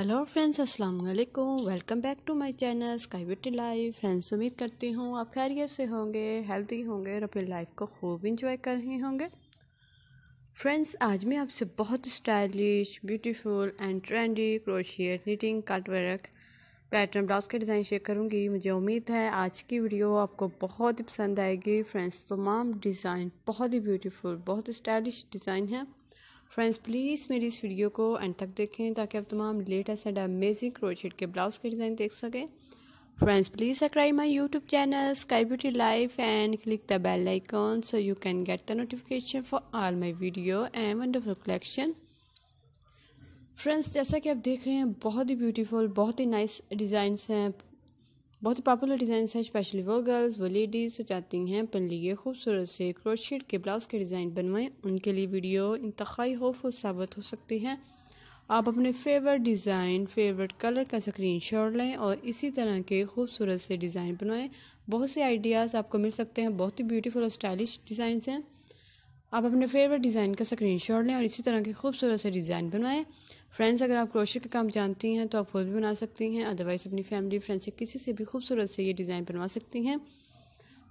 hello friends अस्सलाम वालेकुम welcome back to my channel sky beauty life friends उम्मीद करती हूँ आप खैरियत से होंगे हेल्दी होंगे और अपनी लाइफ को खूब इंजॉय कर रहे होंगे फ्रेंड्स आज मैं आपसे बहुत stylish beautiful and trendy crochet knitting cut work pattern blouse के डिज़ाइन शेयर करूँगी मुझे उम्मीद है आज की वीडियो आपको बहुत ही पसंद आएगी फ्रेंड्स तमाम डिज़ाइन बहुत ही ब्यूटीफुल बहुत स्टाइलिश डिज़ाइन है फ्रेंड्स प्लीज़ मेरी इस वीडियो को एंड तक देखें ताकि आप तमाम लेटेस्ट एंड अमेजिंग क्रोचेट के ब्लाउज के डिज़ाइन देख सकें friends please subscribe my YouTube channel sky beauty life and click the bell icon so you can get the notification for all my video and wonderful collection friends जैसा कि आप देख रहे हैं बहुत ही ब्यूटीफुल बहुत ही नाइस डिज़ाइंस हैं बहुत ही पॉपुलर डिज़ाइन है स्पेशली वो गर्ल्स वो लेडीज़ जो चाहती हैं अपन लिए खूबसूरत से क्रोशेट के ब्लाउज़ के डिज़ाइन बनवाएं उनके लिए वीडियो इंतहाई होफ साबित हो सकती है आप अपने फेवरेट डिज़ाइन फेवरेट कलर का स्क्रीन शॉट लें और इसी तरह के खूबसूरत से डिज़ाइन बनवाएं बहुत से आइडियाज़ आपको मिल सकते हैं बहुत ही ब्यूटीफुल और स्टाइलिश डिजाइन हैं आप अपने फेवरेट डिज़ाइन का स्क्रीनशॉट लें और इसी तरह के खूबसूरत से डिज़ाइन बनवाएं फ्रेंड्स अगर आप क्रोशे का काम जानती हैं तो आप खुद भी बना सकती हैं अदरवाइज़ अपनी फैमिली फ्रेंड्स से किसी से भी खूबसूरत से ये डिज़ाइन बनवा सकती हैं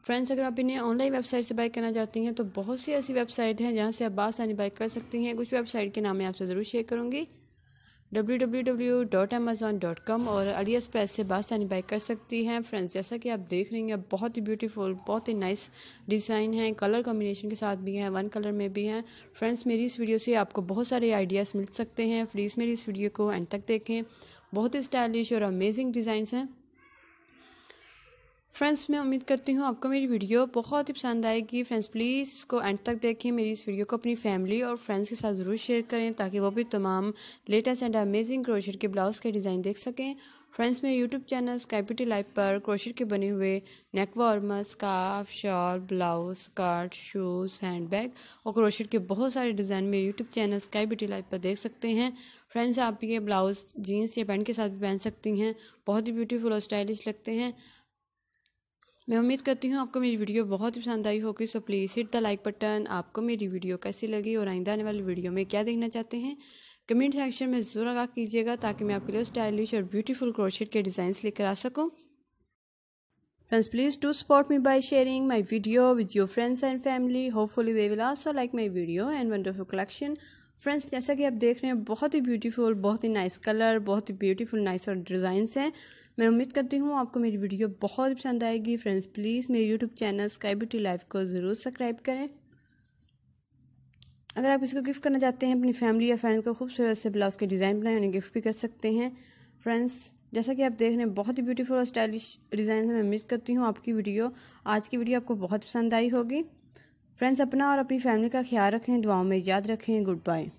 फ्रेंड्स अगर आप इन्हें ऑनलाइन वेबसाइट से बाई करना चाहती हैं तो बहुत सी ऐसी वेबसाइट हैं जहाँ से आप बासानी बाई कर सकती हैं कुछ वेबसाइट के नाम मैं आपसे ज़रूर शेयर करूँगी www.amazon.com और अली एक्सप्रेस से बासानी बाई कर सकती हैं फ्रेंड्स जैसा कि आप देख रही हैं बहुत ही ब्यूटीफुल बहुत ही नाइस डिज़ाइन है कलर कॉम्बिनेशन के साथ भी हैं वन कलर में भी हैं फ्रेंड्स मेरी इस वीडियो से आपको बहुत सारे आइडियाज़ मिल सकते हैं प्लीज़ मेरी इस वीडियो को एंड तक देखें बहुत ही स्टाइलिश और अमेजिंग डिज़ाइंस हैं फ्रेंड्स मैं उम्मीद करती हूँ आपको मेरी वीडियो बहुत ही पसंद आएगी फ्रेंड्स प्लीज़ इसको एंड तक देखें मेरी इस वीडियो को अपनी फैमिली और फ्रेंड्स के साथ ज़रूर शेयर करें ताकि वो भी तमाम लेटेस्ट एंड अमेजिंग क्रोशर के ब्लाउज़ के डिज़ाइन देख सकें फ्रेंड्स मेरे यूट्यूब चैनल स्काईपिटी लाइफ पर क्रोशर के बने हुए neck warmer scarf shawl blouse skirt shoes handbag और क्रोशर के बहुत सारे डिज़ाइन मेरे यूट्यूब चैनल स्काईपिटी लाइफ पर देख सकते हैं फ्रेंड्स आप ये ब्लाउज़ जीन्स या पैंट के साथ भी पहन सकती हैं बहुत ही ब्यूटीफुल और स्टाइलिश लगते हैं मैं उम्मीद करती हूँ आपको मेरी वीडियो बहुत ही पसंद आई होगी so please hit the like button आपको मेरी वीडियो कैसी लगी और आइंदा आने वाली वीडियो में क्या देखना चाहते हैं कमेंट सेक्शन में ज़रूर आगा कीजिएगा ताकि मैं आपके लिए स्टाइलिश और ब्यूटीफुल क्रोशेट के डिज़ाइंस लेकर आ सकूँ friends please to support me by sharing my video with your friends and family hopefully they will also like my video and wonderful collection friends जैसा कि आप देख रहे हैं बहुत ही ब्यूटीफुल बहुत ही नाइस कलर बहुत ही ब्यूटीफुल नाइस और डिज़ाइंस हैं मैं उम्मीद करती हूँ आपको मेरी वीडियो बहुत पसंद आएगी फ्रेंड्स प्लीज़ मेरे YouTube channel sky beauty life को ज़रूर सब्सक्राइब करें अगर आप इसको गिफ्ट करना चाहते हैं अपनी फैमिली या फ्रेंड को खूबसूरत से ब्लाउज के डिज़ाइन बनाए उन्हें गिफ्ट भी कर सकते हैं फ्रेंड्स जैसा कि आप देख रहे हैं बहुत ही ब्यूटीफुल और स्टाइलिश डिज़ाइन है मैं उम्मीद करती हूँ आपकी वीडियो आज की वीडियो आपको बहुत पसंद आई होगी फ्रेंड्स अपना और अपनी फैमिली का ख्याल रखें दुआओं में याद रखें गुड बाय